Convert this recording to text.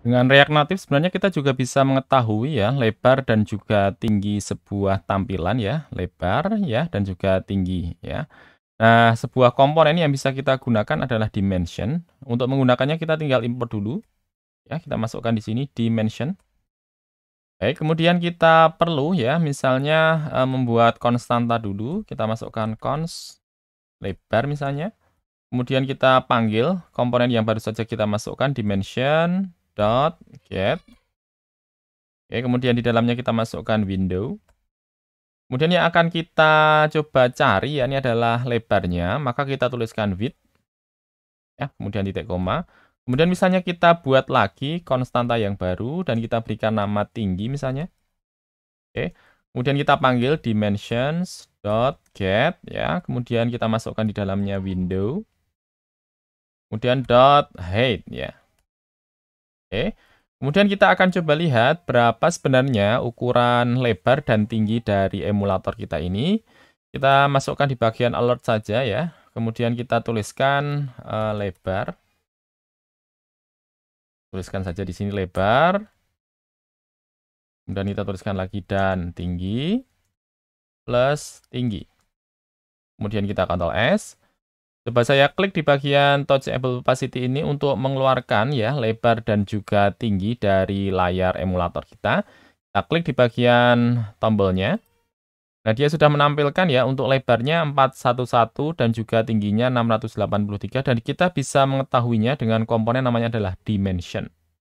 Dengan React Native sebenarnya kita juga bisa mengetahui ya lebar dan juga tinggi sebuah tampilan ya, lebar ya dan juga tinggi ya. Nah, sebuah komponen yang bisa kita gunakan adalah dimension. Untuk menggunakannya kita tinggal import dulu. Ya, kita masukkan di sini dimension. Oke kemudian kita perlu ya misalnya eh, membuat konstanta dulu, kita masukkan cons lebar misalnya. Kemudian kita panggil komponen yang baru saja kita masukkan dimension dot get. Oke, kemudian di dalamnya kita masukkan window. Kemudian yang akan kita coba cari ya, ini adalah lebarnya, maka kita tuliskan width. Ya, kemudian titik koma. Kemudian misalnya kita buat lagi konstanta yang baru dan kita berikan nama tinggi misalnya. Oke. Kemudian kita panggil dimensions dot get ya. Kemudian kita masukkan di dalamnya window. Kemudian dot height ya. Oke. Kemudian kita akan coba lihat berapa sebenarnya ukuran lebar dan tinggi dari emulator kita ini. Kita masukkan di bagian alert saja ya. Kemudian kita tuliskan uh, lebar. Tuliskan saja di sini lebar. Kemudian kita tuliskan lagi dan tinggi plus tinggi. Kemudian kita kontrol S. Coba saya klik di bagian touchable opacity ini untuk mengeluarkan ya lebar dan juga tinggi dari layar emulator kita. Kita klik di bagian tombolnya. Nah, dia sudah menampilkan ya untuk lebarnya 411 dan juga tingginya 683 dan kita bisa mengetahuinya dengan komponen namanya adalah dimension.